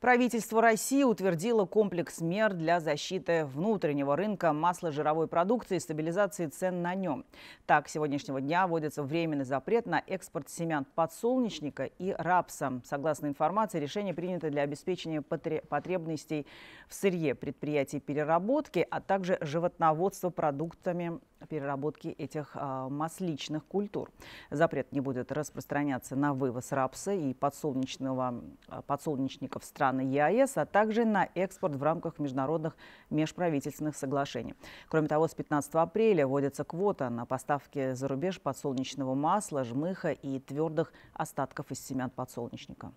Правительство России утвердило комплекс мер для защиты внутреннего рынка масложировой продукции и стабилизации цен на нем. Так, с сегодняшнего дня вводится временный запрет на экспорт семян подсолнечника и рапса. Согласно информации, решение принято для обеспечения потребностей в сырье предприятий переработки, а также животноводства продуктами переработки этих а, масличных культур. Запрет не будет распространяться на вывоз рапса и подсолнечного, а, подсолнечников стран страны ЕАЭС, а также на экспорт в рамках международных межправительственных соглашений. Кроме того, с 15 апреля вводится квота на поставки за рубеж подсолнечного масла, жмыха и твердых остатков из семян подсолнечника.